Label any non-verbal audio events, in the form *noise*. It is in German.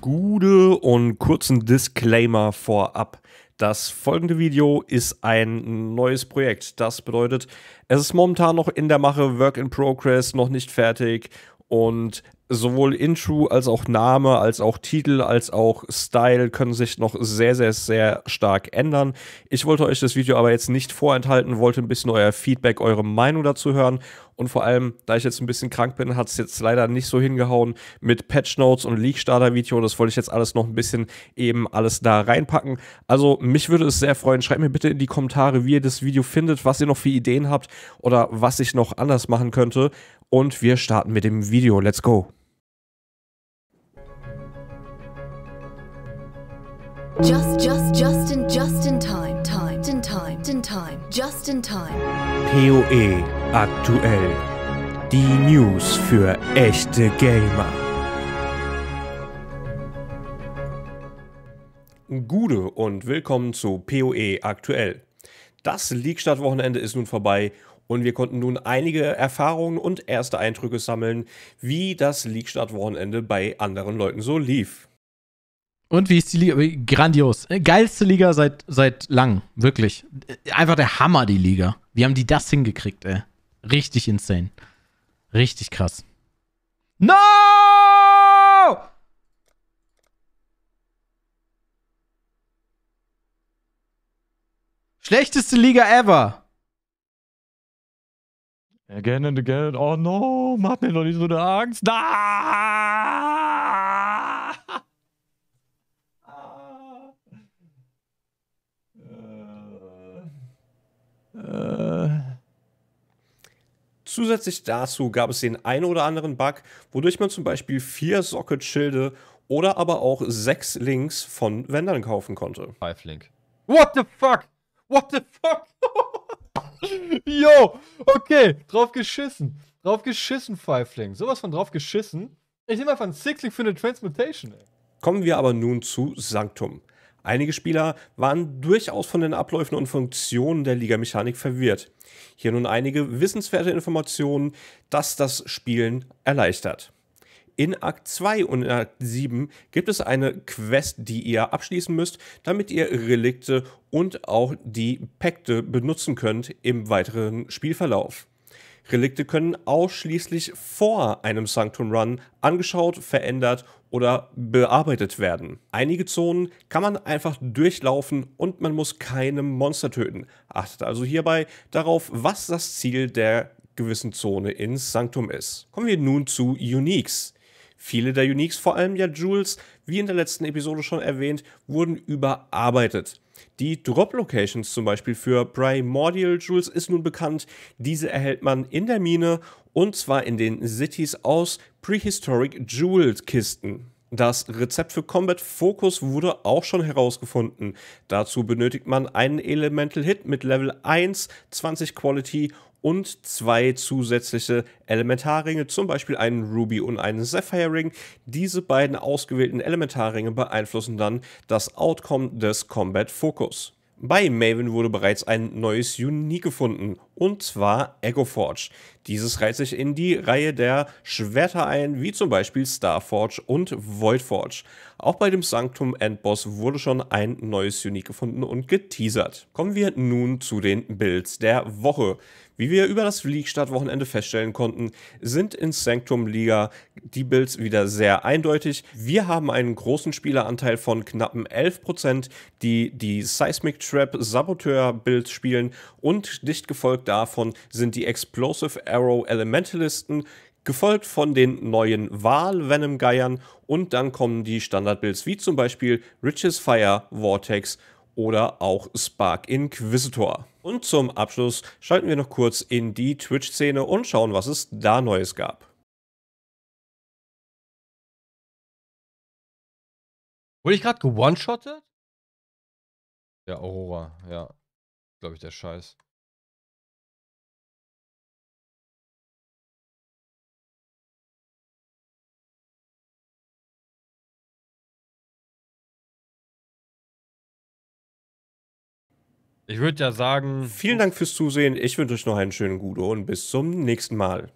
Gute und kurzen Disclaimer vorab. Das folgende Video ist ein neues Projekt. Das bedeutet, es ist momentan noch in der Mache, Work in Progress, noch nicht fertig. Und sowohl Intro als auch Name, als auch Titel, als auch Style können sich noch sehr, sehr, sehr stark ändern. Ich wollte euch das Video aber jetzt nicht vorenthalten, wollte ein bisschen euer Feedback, eure Meinung dazu hören. Und vor allem, da ich jetzt ein bisschen krank bin, hat es jetzt leider nicht so hingehauen mit Patch Notes und League Starter Video. Das wollte ich jetzt alles noch ein bisschen eben alles da reinpacken. Also mich würde es sehr freuen. Schreibt mir bitte in die Kommentare, wie ihr das Video findet, was ihr noch für Ideen habt oder was ich noch anders machen könnte. Und wir starten mit dem Video. Let's go. Just, just, just in, just in time, time, in time, in time, just in time. POE aktuell. Die News für echte Gamer. Gude und willkommen zu POE aktuell. Das League-Start-Wochenende ist nun vorbei und wir konnten nun einige Erfahrungen und erste Eindrücke sammeln, wie das League-Start-Wochenende bei anderen Leuten so lief. Und wie ist die Liga? Grandios. Äh, geilste Liga seit, seit lang. Wirklich. Äh, einfach der Hammer, die Liga. Wie haben die das hingekriegt, ey? Richtig insane. Richtig krass. No! Schlechteste Liga ever. Again and again. Oh no, mach mir doch nicht so eine Angst. Ah! Zusätzlich dazu gab es den einen oder anderen Bug, wodurch man zum Beispiel vier Socket-Schilde oder aber auch sechs Links von Wendern kaufen konnte. Five Link. What the fuck? What the fuck? *laughs* Yo, okay, drauf geschissen. Drauf geschissen, Five Link. Sowas von drauf geschissen. Ich nehme einfach einen Six Link für eine Transmutation, ey. Kommen wir aber nun zu Sanctum. Einige Spieler waren durchaus von den Abläufen und Funktionen der Liga-Mechanik verwirrt. Hier nun einige wissenswerte Informationen, dass das Spielen erleichtert. In Akt 2 und in Akt 7 gibt es eine Quest, die ihr abschließen müsst, damit ihr Relikte und auch die Pakte benutzen könnt im weiteren Spielverlauf. Relikte können ausschließlich vor einem Sanctum Run angeschaut, verändert oder bearbeitet werden. Einige Zonen kann man einfach durchlaufen und man muss keine Monster töten. Achtet also hierbei darauf, was das Ziel der gewissen Zone ins Sanktum ist. Kommen wir nun zu Uniques. Viele der Uniques, vor allem ja Jules, wie in der letzten Episode schon erwähnt, wurden überarbeitet. Die Drop-Locations zum Beispiel für Primordial Jewels ist nun bekannt. Diese erhält man in der Mine und zwar in den Cities aus Prehistoric Jewel-Kisten. Das Rezept für Combat Focus wurde auch schon herausgefunden. Dazu benötigt man einen Elemental Hit mit Level 1, 20 Quality und zwei zusätzliche Elementarringe, zum Beispiel einen Ruby und einen Sapphire Ring. Diese beiden ausgewählten Elementarringe beeinflussen dann das Outcome des Combat Focus. Bei Maven wurde bereits ein neues Unique gefunden und zwar Egoforge. Dieses reiht sich in die Reihe der Schwerter ein, wie zum Beispiel Starforge und Voidforge. Auch bei dem Sanctum Endboss wurde schon ein neues Unique gefunden und geteasert. Kommen wir nun zu den Builds der Woche. Wie wir über das league start feststellen konnten, sind in Sanctum Liga die Builds wieder sehr eindeutig. Wir haben einen großen Spieleranteil von knappen 11%, die die Seismic Trap Saboteur Builds spielen und dicht gefolgt gefolgt davon sind die Explosive Arrow Elementalisten, gefolgt von den neuen Wahl-Venom-Geiern und dann kommen die Standardbuilds wie zum Beispiel Riches Fire, Vortex oder auch Spark Inquisitor. Und zum Abschluss schalten wir noch kurz in die Twitch-Szene und schauen, was es da Neues gab. Wurde ich gerade gewone-shottet? Ja, Aurora, ja. Glaube ich, der Scheiß. Ich würde ja sagen. Vielen Dank fürs Zusehen. Ich wünsche euch noch einen schönen Gudo und bis zum nächsten Mal.